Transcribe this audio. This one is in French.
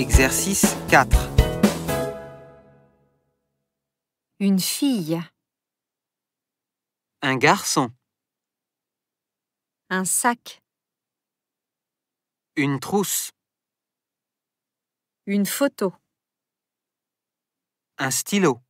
Exercice 4 Une fille Un garçon Un sac Une trousse Une photo Un stylo